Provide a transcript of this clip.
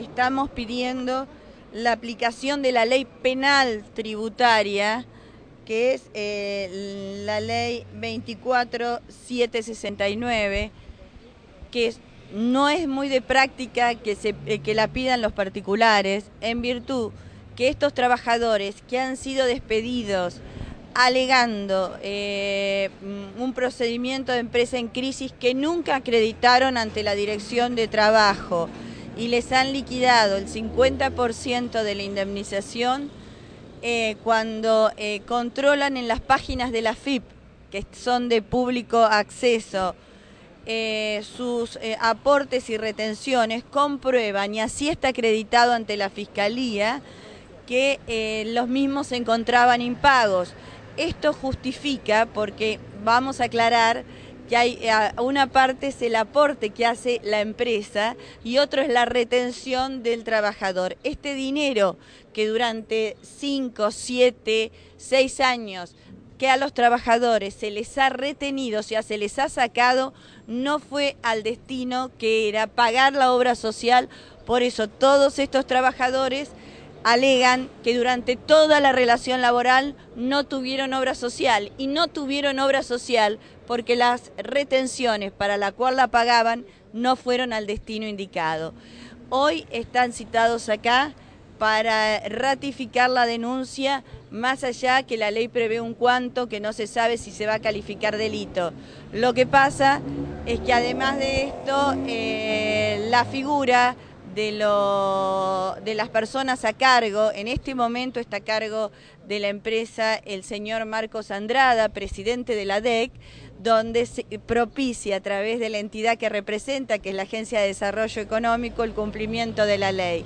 Estamos pidiendo la aplicación de la ley penal tributaria, que es eh, la ley 24769, que no es muy de práctica eh, que, la pidan los particulares, en virtud que estos trabajadores que han sido despedidos alegando eh, un procedimiento de empresa en crisis que nunca acreditaron ante la Dirección de Trabajo, y les han liquidado el 50% de la indemnización eh, cuando eh, controlan en las páginas de la FIP, que son de público acceso, eh, sus aportes y retenciones, comprueban, y así está acreditado ante la Fiscalía, que los mismos se encontraban impagos. Esto justifica, porque vamos a aclarar, que hay eh, una parte es el aporte que hace la empresa y otro es la retención del trabajador. Este dinero que durante 5, 7, 6 años que a los trabajadores se les ha retenido, o sea, se les ha sacado, no fue al destino que era pagar la obra social. Por eso todos estos trabajadores alegan que durante toda la relación laboral no tuvieron obra social y no tuvieron obra social porque las retenciones para la cual la pagaban no fueron al destino indicado. Hoy están citados acá para ratificar la denuncia, más allá que la ley prevé un cuanto que no se sabe si se va a calificar delito. Lo que pasa es que además de esto, eh, la figura de, las personas a cargo. En este momento está a cargo de la empresa el señor Marcos Andrada, presidente de la DEC, donde se propicia a través de la entidad que representa, que es la Agencia de Desarrollo Económico, el cumplimiento de la ley.